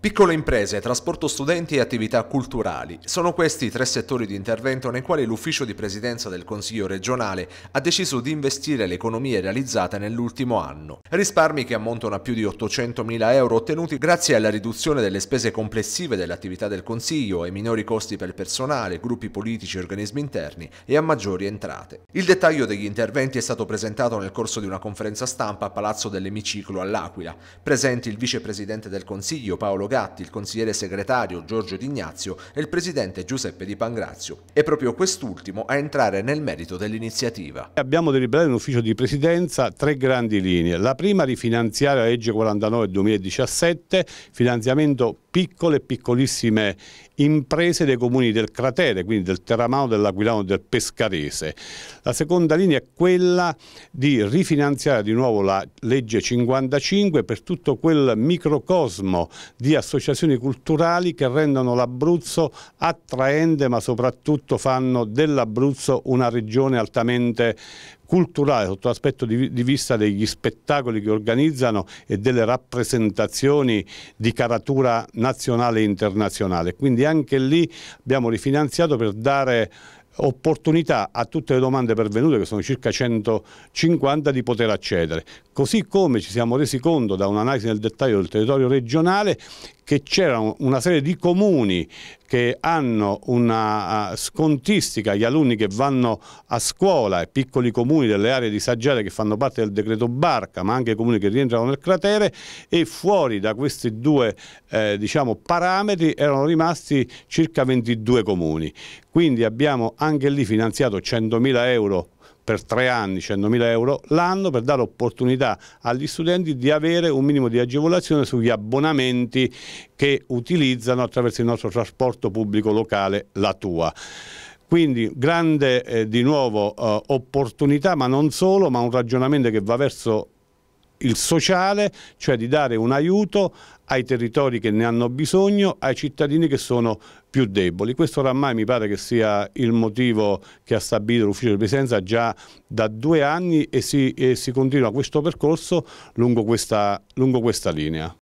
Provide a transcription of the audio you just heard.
Piccole imprese, trasporto studenti e attività culturali. Sono questi i tre settori di intervento nei quali l'ufficio di presidenza del Consiglio regionale ha deciso di investire le economie realizzate nell'ultimo anno. Risparmi che ammontano a più di 800.000 euro ottenuti grazie alla riduzione delle spese complessive dell'attività del Consiglio, ai minori costi per personale, gruppi politici e organismi interni e a maggiori entrate. Il dettaglio degli interventi è stato presentato nel corso di una conferenza stampa a Palazzo dell'Emiciclo all'Aquila. Presenti il vicepresidente del Consiglio Paolo Gatti, il consigliere segretario Giorgio D'Ignazio e il presidente Giuseppe Di Pangrazio. È proprio quest'ultimo a entrare nel merito dell'iniziativa. Abbiamo deliberato in ufficio di presidenza tre grandi linee. La prima rifinanziare la legge 49 2017, finanziamento piccole e piccolissime imprese dei comuni del cratere, quindi del Terramano, dell'Aquilano e del Pescarese. La seconda linea è quella di rifinanziare di nuovo la legge 55 per tutto quel microcosmo di associazioni culturali che rendono l'Abruzzo attraente ma soprattutto fanno dell'Abruzzo una regione altamente culturale sotto l'aspetto di, di, vista degli spettacoli che organizzano e delle rappresentazioni di caratura nazionale e internazionale. Quindi anche lì abbiamo rifinanziato per dare opportunità a tutte le domande pervenute, che sono circa 150, di poter accedere. Così come ci siamo resi conto da un'analisi nel dettaglio del territorio regionale che c'era una serie di comuni che hanno una scontistica, gli alunni che vanno a scuola, piccoli comuni delle aree disagiate che fanno parte del decreto Barca, ma anche i comuni che rientrano nel cratere e fuori da questi due eh, diciamo, parametri erano rimasti circa 22 comuni. Quindi abbiamo anche lì finanziato 100.000 euro per tre anni 100.000 euro l'anno per dare opportunità agli studenti di avere un minimo di agevolazione sugli abbonamenti che utilizzano attraverso il nostro trasporto pubblico locale, la tua. Quindi grande eh, di nuovo eh, opportunità, ma non solo, ma un ragionamento che va verso il sociale, cioè di dare un aiuto ai territori che ne hanno bisogno, ai cittadini che sono più deboli. Questo oramai mi pare che sia il motivo che ha stabilito l'Ufficio di Presidenza già da due anni e si, e si continua questo percorso lungo questa, lungo questa linea.